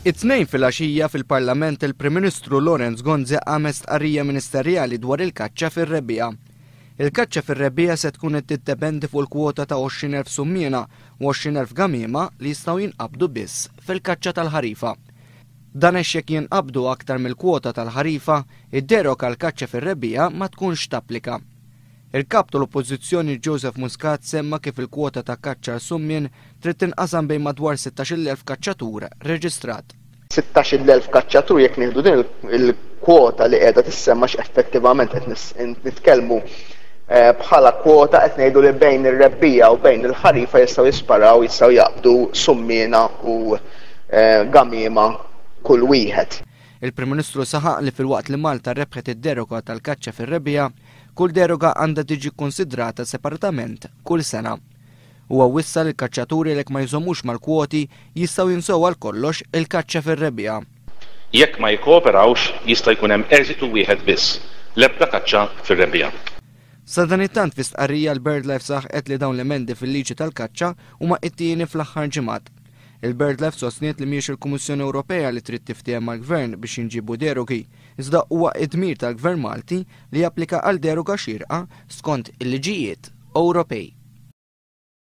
It-tnejn fil-axija fil-Parlament il-Prim Ministru Lorenz Gonze għamest tqarrija ministerjali dwar il-kaċċa fir-rebbija. Il-kaċċa fir-rebbija se tkun qed tiddependi fuq il-kwota ta' 20,000 summiena u 20,000 gamiema li jistgħu jinqabdu biss fil-kaċċa tal-ħarifa. Dan għexek jinqabdu aktar mill-kwota tal-ħarifa, id derok għal kaċċa fir-rebbija ma tkunx tapplika. Il-kap tal-oppożizzjoni Joseph Muscat semma kif il-kwota ta' kaċċa summin trid tinqasam bejn madwar 16,000 kaċċatur reġistrat. 16,000 kaċċatur jekk nieħdu din il-kwota li qiegħda tissemma x'effettivament qed nitkellmu eh, bħala kwota qed ngħidu li bejn ir-rebbija u bejn il-ħarifa jistgħu jisparaw jistgħu jaqbdu summina u eh, gamima kull wieħed. Il-Prim Ministru saħaq li fil-waqt li Malta rebħet id-deroka tal-kaċċa fir-rebbija kull deroga għandha tiġi konsidrata separatament kull sena. U għawissa l-kacċaturi l ma jżomux mal-kwoti jistaw jinsow għal kollox il-kacċa fil-rebija. Jekk ma jkooperawx jista' jkun hemm eżitu wieħed biss, L-ebda kaċċa fil-rebija. Sa dan it-tant fi stqarrija l-Birdlife saħ li dawn l-emendi fil-liġi tal-kaċċa huma it fl-aħħar ġimgħat il Left sostniet li miex il-Kummissjoni Ewropea li trid tiftiem mal-Gvern biex inġibu derogi, iżda huwa id-dmir tal-Gvern Malti li japplika għal deroga xirqa skont il-liġijiet Ewropej.